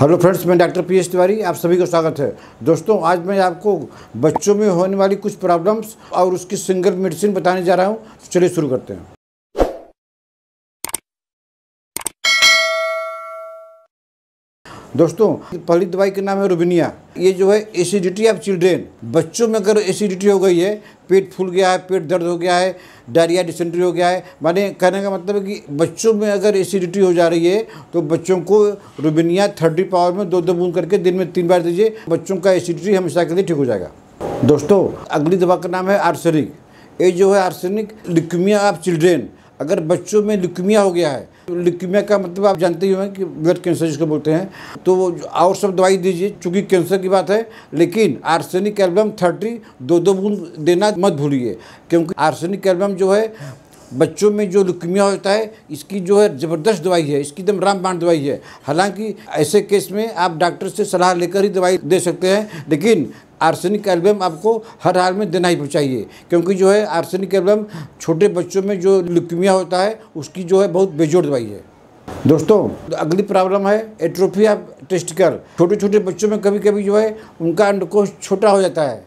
hello friends मैं doctor P S Tiwari आप सभी का स्वागत है दोस्तों आज मैं आपको बच्चों में होने वाली कुछ प्रॉब्लम्स और उसकी सिंगल मेडिसिन बताने जा रहा हूँ तो चलिए शुरू करते हैं दोस्तों पहली दवाई का नाम है रुबिनिया ये जो है एसिडिटी ऑफ चिल्ड्रेन बच्चों में अगर एसिडिटी हो गई है पेट फूल गया है पेट दर्द हो गया है डायरिया डिसेंट्री हो गया है माने कहने का मतलब है कि बच्चों में अगर एसिडिटी हो जा रही है तो बच्चों को रुबिनिया थर्टी पावर में दो दो बूंद करके दिन में तीन बार दीजिए बच्चों का एसिडिटी हमेशा के लिए ठीक हो जाएगा दोस्तों अगली दवा का नाम है आर्सेनिक ये जो है आर्सनिक लिकमिया ऑफ चिल्ड्रेन अगर बच्चों में लिकमिया हो गया है लिक्यूमिया का मतलब आप जानते ही हैं कि ब्लड कैंसर जिसको बोलते हैं तो और सब दवाई दीजिए चूँकि कैंसर की बात है लेकिन आर्सेनिक एल्बम थर्टी दो दो बूंद देना मत भूलिए क्योंकि आर्सेनिक एल्बम जो है बच्चों में जो लुकमिया होता है इसकी जो है ज़बरदस्त दवाई है इसकी एकदम रामबाण दवाई है हालांकि ऐसे केस में आप डॉक्टर से सलाह लेकर ही दवाई दे सकते हैं लेकिन आर्सेनिक एल्बम आपको हर हाल में देना ही चाहिए क्योंकि जो है आर्सेनिक एल्बम छोटे बच्चों में जो लिक्विमिया होता है उसकी जो है बहुत बेजोड़ दवाई है दोस्तों अगली प्रॉब्लम है एट्रोफी टेस्टिकल छोटे छोटे बच्चों में कभी कभी जो है उनका अंडकोश छोटा हो जाता है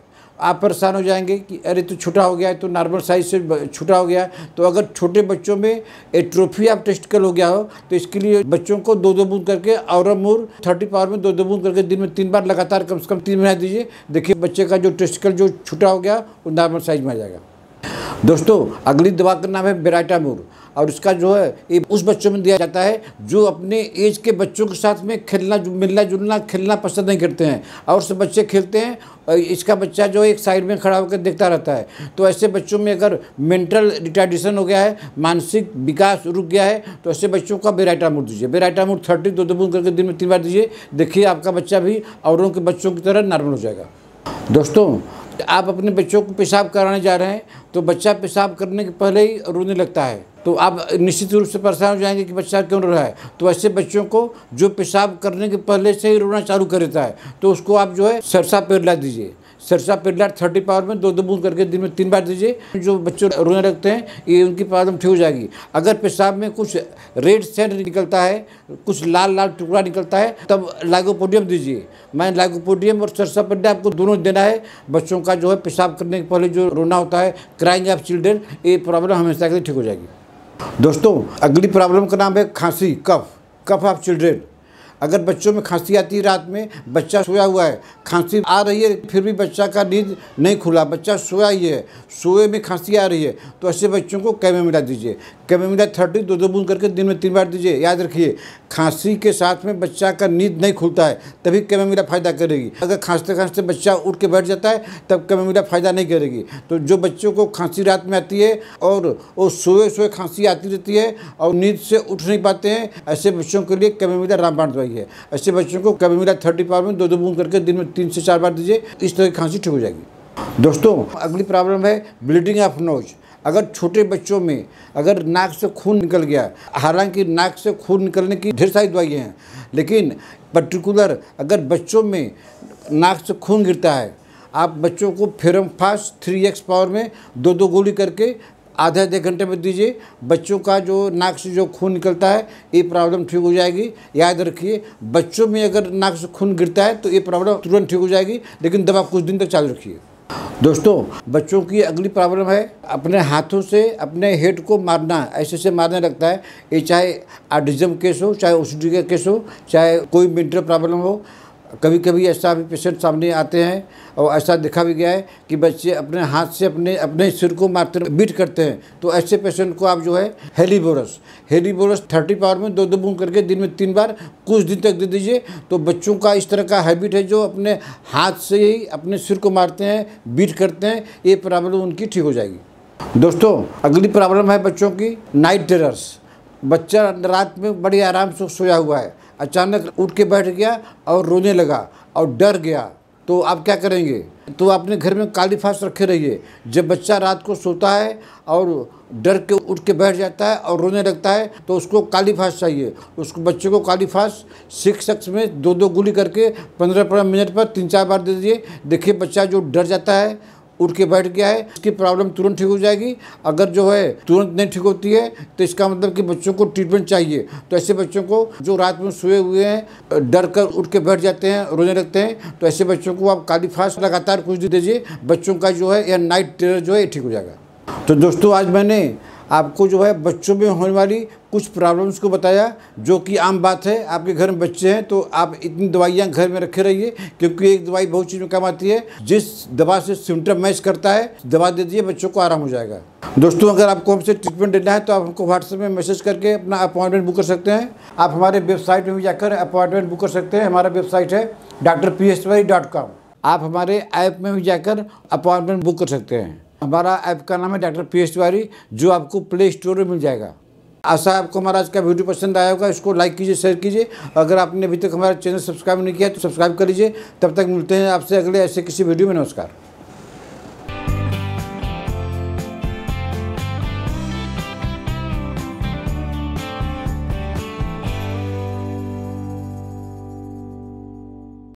आप परेशान हो जाएंगे कि अरे तो छोटा हो गया है तो नॉर्मल साइज से छोटा हो गया है तो अगर छोटे बच्चों में एट्रोफी आप टेस्टिकल हो गया हो तो इसके लिए बच्चों को दो दो बूंद करके और मोर थर्टी पावर में दो दो बूंद करके दिन में तीन बार लगातार कम से कम तीन महीना दीजिए देखिए बच्चे का जो टेस्टिकल जो छोटा हो गया वो नॉर्मल साइज में आ जाएगा दोस्तों अगली दवा का नाम है बेराटामूर और उसका जो है ये उस बच्चों में दिया जाता है जो अपने एज के बच्चों के साथ में खेलना मिलना जुलना खेलना पसंद नहीं करते हैं और सब बच्चे खेलते हैं और इसका बच्चा जो एक साइड में खड़ा होकर देखता रहता है तो ऐसे बच्चों में अगर मेंटल रिटार्डेशन हो गया है मानसिक विकास रुक गया है तो ऐसे बच्चों का बेराइटामूड दीजिए बेराइटामूड थर्टी दो दो बूंद करके दिन में तीन बार दीजिए देखिए आपका बच्चा भी औरों के बच्चों की तरह नॉर्मल हो जाएगा दोस्तों आप अपने बच्चों को पेशाब कराने जा रहे हैं तो बच्चा पेशाब करने के पहले ही रोने लगता है तो आप निश्चित रूप से परेशान हो जाएंगे कि बच्चा क्यों रो रहा है तो ऐसे बच्चों को जो पेशाब करने के पहले से ही रोना चालू कर देता है तो उसको आप जो है सरसा पेरला दीजिए सरसा पेरला थर्टी पावर में दो दो बूंद करके दिन में तीन बार दीजिए जो बच्चे रोने लगते हैं ये उनकी प्रॉब्लम ठीक हो जाएगी अगर पेशाब में कुछ रेड सेंड निकलता है कुछ लाल लाल टुकड़ा निकलता है तब लागोपोडियम दीजिए मैं लाइगोपोडियम और सरसा पेरला आपको दोनों देना है बच्चों का जो है पेशाब करने के पहले जो रोना होता है क्राइंग ऑफ चिल्ड्रेन ये प्रॉब्लम हमेशा के लिए ठीक हो जाएगी दोस्तों अगली प्रॉब्लम का नाम है खांसी कफ कफ ऑफ चिल्ड्रेन अगर बच्चों में खांसी आती है रात में बच्चा सोया हुआ है खांसी आ रही है फिर भी बच्चा का नींद नहीं खुला बच्चा सोया ही है सोए में खांसी आ रही है तो ऐसे बच्चों को कैमे मिला दीजिए कैमे मिला थर्टी दो दो बूंद करके दिन में तीन बार दीजिए याद रखिए खांसी के साथ में बच्चा का नींद नहीं खुलता है तभी कैमे मिला फ़ायदा करेगी अगर खांसते खांसते बच्चा उठ के बैठ जाता है तब कैमे मिला फ़ायदा नहीं करेगी तो जो बच्चों को खांसी रात में आती है और वो सोए सोए खांसी आती रहती है और नींद से उठ नहीं पाते हैं ऐसे बच्चों के लिए कैमे मिला रामबाण दवाई रही है ऐसे बच्चों को कभी मिला थर्टी पावर में दो दो बूंद करके दिन में तीन से चार बार दीजिए इस तरह की खांसी ठीक हो जाएगी दोस्तों अगली प्रॉब्लम है ब्लीडिंग ऑफ नोज अगर छोटे बच्चों में अगर नाक से खून निकल गया हालांकि नाक से खून निकलने की ढेर सारी दवाइयाँ हैं लेकिन पर्टिकुलर अगर बच्चों में नाक से खून गिरता है आप बच्चों को ferrum fast three X power में दो दो गोली करके आधे आधे घंटे में दीजिए बच्चों का जो नाक से जो खून निकलता है ये प्रॉब्लम ठीक हो जाएगी याद रखिए बच्चों में अगर नाक से खून गिरता है तो ये प्रॉब्लम तुरंत ठीक हो जाएगी लेकिन दवा कुछ दिन तक चालू रखिए दोस्तों बच्चों की अगली प्रॉब्लम है अपने हाथों से अपने हेड को मारना ऐसे से मारने लगता है ये चाहे आर्टिज्म केस हो चाहे ओ का केस हो चाहे कोई मेंटल प्रॉब्लम हो कभी कभी ऐसा भी पेशेंट सामने आते हैं और ऐसा देखा भी गया है कि बच्चे अपने हाथ से अपने अपने सिर को मारते बीट करते हैं तो ऐसे पेशेंट को आप जो है हेलीबोरस हेलीबोरस थर्टी पावर में दो दो बूंद करके दिन में तीन बार कुछ दिन तक दे दीजिए तो बच्चों का इस तरह का हैबिट है जो अपने हाथ से ही अपने सिर को मारते हैं बीट करते हैं ये प्रॉब्लम उनकी ठीक हो जाएगी दोस्तों अगली प्रॉब्लम है बच्चों की नाइट टेरर्स बच्चा रात में बड़ी आराम से सोया हुआ है अचानक उठ के बैठ गया और रोने लगा और डर गया तो आप क्या करेंगे तो अपने घर में काली फास रखे रहिए जब बच्चा रात को सोता है और डर के उठ के बैठ जाता है और रोने लगता है तो उसको काली फास चाहिए उसको बच्चे को काली फास सिक्स शख्स में दो दो गोली करके पंद्रह पंद्रह मिनट पर तीन चार बार दे दीजिए देखिए बच्चा जो डर जाता है उठ के बैठ गया है इसकी प्रॉब्लम तुरंत ठीक हो जाएगी अगर जो है तुरंत नहीं ठीक होती है तो इसका मतलब कि बच्चों को ट्रीटमेंट चाहिए तो ऐसे बच्चों को जो रात में सोए हुए हैं डर कर उठ के बैठ जाते हैं रोने लगते हैं तो ऐसे बच्चों को आप काली फास्ट लगातार कुछ दीजिए बच्चों का जो है या नाइट टेरर जो है ठीक हो जाएगा तो दोस्तों आज मैंने आपको जो है बच्चों में होने वाली कुछ प्रॉब्लम्स को बताया जो कि आम बात है आपके घर में बच्चे हैं तो आप इतनी दवाइयाँ घर में रखे रहिए क्योंकि एक दवाई बहुत चीज़ में काम आती है जिस दवा से सिम्टम मैच करता है दवा दे दीजिए बच्चों को आराम हो जाएगा दोस्तों अगर आपको हमसे ट्रीटमेंट देना है तो आप हमको व्हाट्सएप में मैसेज करके अपना अपॉइंटमेंट बुक कर सकते हैं आप हमारे वेबसाइट में भी जाकर अपॉइंटमेंट बुक कर सकते हैं हमारा वेबसाइट है डॉक्टर आप हमारे ऐप में भी जाकर अपॉइंटमेंट बुक कर सकते हैं हमारा ऐप का नाम है डॉक्टर पी एस तिवारी जो आपको प्ले स्टोर में मिल जाएगा आशा आपको हमारा आज का वीडियो पसंद आया होगा इसको लाइक कीजिए शेयर कीजिए अगर आपने अभी तक हमारा चैनल सब्सक्राइब नहीं किया तो सब्सक्राइब कर लीजिए तब तक मिलते हैं आपसे अगले ऐसे किसी वीडियो में नमस्कार